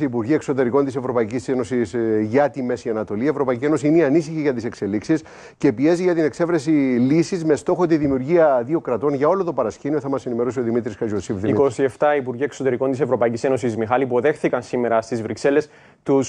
Οι Υπουργοί Εξωτερικών της Ευρωπαϊκής Ένωσης ε, για τη Μέση Ανατολή. Η Ευρωπαϊκή Ένωση είναι ανήσυχη για τις εξελίξεις και πιέζει για την εξέβρεση λύσης με στόχο τη δημιουργία δύο κρατών για όλο το παρασκήνιο. Θα μας ενημερώσει ο Δημήτρης Χαζιωσίβ. 27 Υπουργοί Εξωτερικών της Ευρωπαϊκής Ένωσης, Μιχάλη, υποδέχθηκαν σήμερα στις Βρυξέλλες τους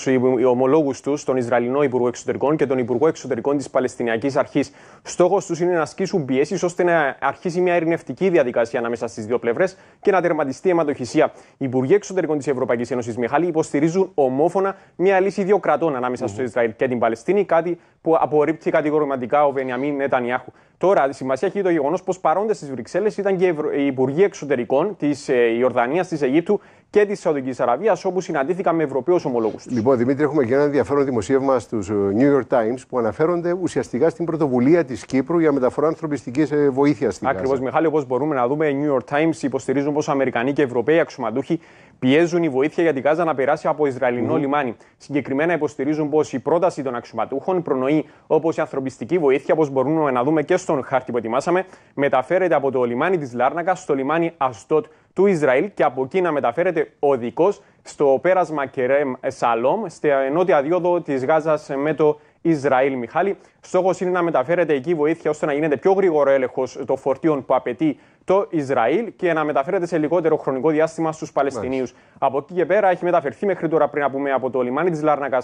ομολόγους τους, τον Ισραηλινό Υπουργό Εξωτερικών και τον Υπουργό Εξωτερικών της Παλαιστινιακής Αρχής. Στόχος τους είναι να ασκήσουν πιέσεις ώστε να αρχίσει μια ειρηνευτική διαδικασία ανάμεσα στις δύο πλευρές και να τερματιστεί η αιματοχυσία. Οι Υπουργοί Εξωτερικών της Ευρωπαϊκής Ένωσης Μιχάλη υποστηρίζουν ομόφωνα μια λύση δύο κρατών στο Ισραήλ και την Παλαιστίνη, κάτι που απορρίπτει κατηγορηματικά ο Βενιαμίν Νετανιάχου. Τώρα, σημασία έχει το γεγονός πως παρόντες στις Βρυξέλλες ήταν και οι υπουργοί εξωτερικών της ε, Ιορδανίας, της Αιγύπτου και της Σαουδικής Αραβίας, όπου συναντήθηκαν με Ευρωπαίους ομολόγους Λοιπόν, Δημήτρη, έχουμε και ένα ενδιαφέρον δημοσίευμα στους ε, New York Times που αναφέρονται ουσιαστικά στην πρωτοβουλία της Κύπρου για μεταφορά ανθρωπιστικής ε, βοήθειας στην Ακριβώς, Μιχάλη, όπως μπορούμε να δούμε, οι New York Times υποστηρίζουν πως Αμερικανοί και Ευρωπαίοι αξιωματούχοι πιέζουν η βοήθεια για την Γάζα να περάσει από Ισραηλινό mm. λιμάνι. Συγκεκριμένα υποστηρίζουν πως η πρόταση των αξιωματούχων προνοεί όπως η ανθρωπιστική βοήθεια, όπως μπορούμε να δούμε και στον χάρτη που ετοιμάσαμε, μεταφέρεται από το λιμάνι της Λάρνακα στο λιμάνι Αστότ του Ισραήλ και από εκεί να μεταφέρεται οδικό στο πέρασμα Κερέμ Σαλόμ, στη νότια διόδο της Γάζας με το Ισραήλ. Μιχάλη, στόχος είναι να μεταφέρεται εκεί βοήθεια ώστε να γίνεται πιο γρήγορο έλεγχος των φορτίων που απαιτεί το Ισραήλ και να μεταφέρεται σε λιγότερο χρονικό διάστημα στους Παλαιστινίους. Από εκεί και πέρα έχει μεταφερθεί μέχρι τώρα, πριν να πούμε, από το λιμάνι της Λάρνακας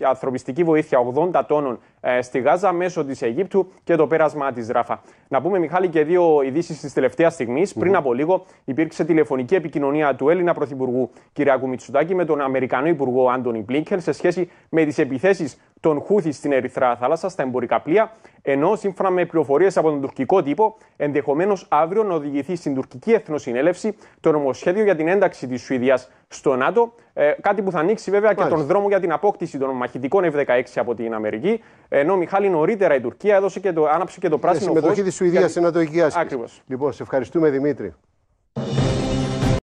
ανθρωπιστική βοήθεια 80 τόνων ε, στη Γάζα μέσω της Αιγύπτου και το πέρασμα της Ράφα. Να πούμε, Μιχάλη, και δύο ειδήσεις της τελευταίας Πριν από λίγο υπήρξε τηλεφωνική επικοινωνία του Έλληνα Πρωθυπουργού κ. Μητσουτάκη με τον Αμερικανό Υπουργό Άντωνι Μπλίνκελ σε σχέση με τις επιθέσεις τον Χούθη στην Ερυθρά Θάλασσα στα εμπορικά πλοία, ενώ σύμφωνα με πληροφορίες από τον τουρκικό τύπο, ενδεχομένως αύριο να οδηγηθεί στην τουρκική εθνοσυνέλευση το νομοσχέδιο για την ένταξη της Σουηδίας στο ΝΑΤΟ. Ε, κάτι που θα ανοίξει βέβαια Μάλιστα. και τον δρόμο για την απόκτηση των μαχητικών F-16 από την Αμερική. Ενώ Μιχάλη νωρίτερα η Τουρκία έδωσε και το, άναψε και το πράσινο φω. Συμμετοχή της Σουηδίας στην ΝΑΤΟ Ακριβώς. Λοιπόν, σε ευχαριστούμε Δημήτρη.